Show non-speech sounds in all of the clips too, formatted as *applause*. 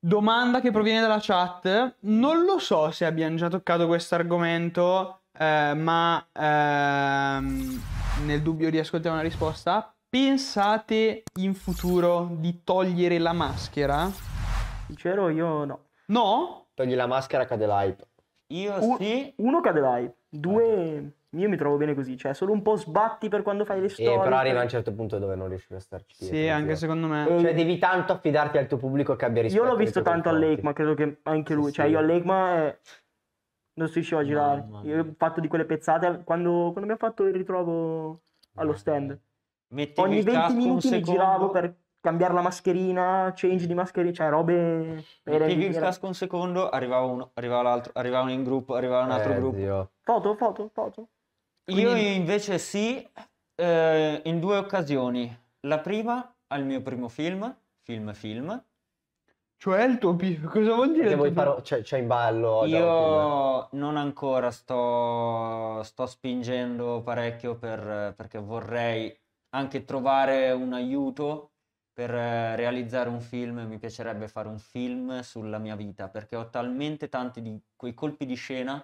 Domanda che proviene dalla chat. Non lo so se abbiamo già toccato questo argomento, eh, ma ehm, nel dubbio riascoltiamo una risposta. Pensate in futuro di togliere la maschera? Sincero, io no. No? Togli la maschera, cade l'hype. Io Un, sì. Uno cade l'hype, due... Io mi trovo bene così, cioè solo un po' sbatti per quando fai le eh, storie. Eh, però arriva a un certo punto dove non riesci a starci più. Sì, anche secondo me. Cioè devi tanto affidarti al tuo pubblico che abbia rispetto. Io l'ho visto tanto all'Egma, credo che anche lui, sì, cioè sì. io all'Egma eh, non riuscivo a girare. io ho fatto di quelle pezzate quando, quando mi ha fatto il ritrovo allo stand. Mettimi Ogni 20 minuti mi giravo per cambiare la mascherina, change di mascherina, cioè robe per il casco un secondo, arrivava uno, arrivava l'altro, arrivavano in gruppo, arrivava un altro eh, gruppo. Zio. Foto, foto, foto. Io invece sì, eh, in due occasioni. La prima al mio primo film, film film. Cioè il tuo pi- cosa vuol dire? tuo paro- c'è, cioè, c'è in ballo. Io non ancora sto, sto spingendo parecchio per- perché vorrei anche trovare un aiuto per eh, realizzare un film. Mi piacerebbe fare un film sulla mia vita perché ho talmente tanti di quei colpi di scena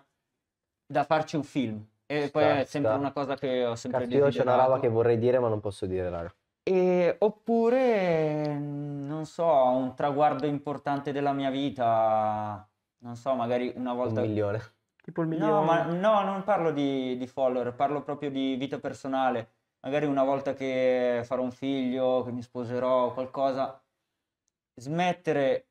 da farci un film. E poi Casca. è sempre una cosa che ho sempre detto. Io c'è una roba che vorrei dire ma non posso dire, raga. E, oppure, non so, un traguardo importante della mia vita, non so, magari una volta... Un milione. Tipo il milione. No, ma no, non parlo di, di follower, parlo proprio di vita personale. Magari una volta che farò un figlio, che mi sposerò, qualcosa, smettere,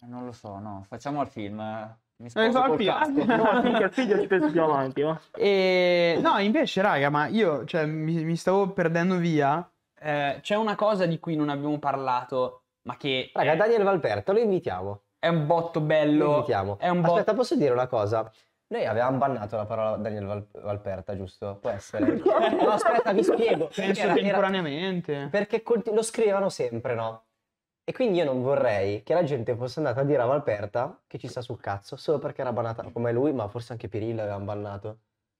non lo so, no, facciamo al film. Eh. Mi eh, al figlio, *laughs* no, figlio, figlio *laughs* ci penso più avanti. Ma. E, no, invece, raga, ma io cioè, mi, mi stavo perdendo via. Eh, c'è una cosa di cui non abbiamo parlato, ma che. Raga, è... Daniel Valperta, lo invitiamo. È un botto bello. Lo invitiamo. È un botto... Aspetta, posso dire una cosa? Noi avevamo bannato la parola Daniel Val- Valperta, giusto? Può essere. *laughs* no, aspetta, vi spiego. Penso temporaneamente. Perché continu- lo scrivevano sempre, no? E quindi io non vorrei che la gente fosse andata a dire a Valperta che ci sta sul cazzo solo perché era bannata come lui, ma forse anche Pirillo l'avevano bannato.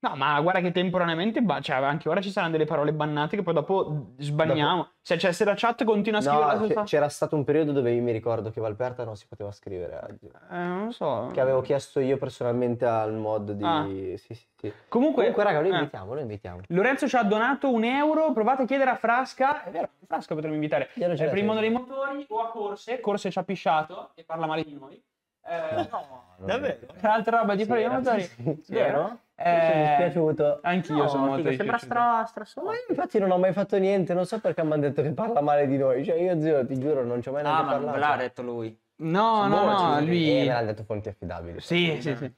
No, ma guarda che temporaneamente, ba- cioè, anche ora ci saranno delle parole bannate che poi dopo sbagliamo. Dopo... Se, cioè, se la chat continua a scrivere... No, tutta... c'era stato un periodo dove io mi ricordo che Valperta non si poteva scrivere. Eh, eh non so. Che avevo chiesto io personalmente al mod di... Ah. Sì, sì, sì. Comunque, Comunque, raga, lo eh. invitiamo, eh. lo invitiamo. Lorenzo ci ha donato un euro, provate a chiedere a Frasca, è vero, Frasca potremmo invitare, eh, per il dei motori o a Corse, Corse ci ha pisciato e parla male di noi. Eh, no, davvero? Tra roba di sì, motori. Vero? Eh, sono dispiaciuto. Anch'io no, sono molto Sembra stra, stra Ma io infatti non ho mai fatto niente, non so perché mi hanno detto che parla male di noi. Cioè io zio, ti giuro, non ci ho mai ah, parlato. Ah, ma l'ha detto lui. No, sono no, boh, no, lui... Eh, me l'ha detto fonti affidabili. Sì, cioè, sì, eh. sì.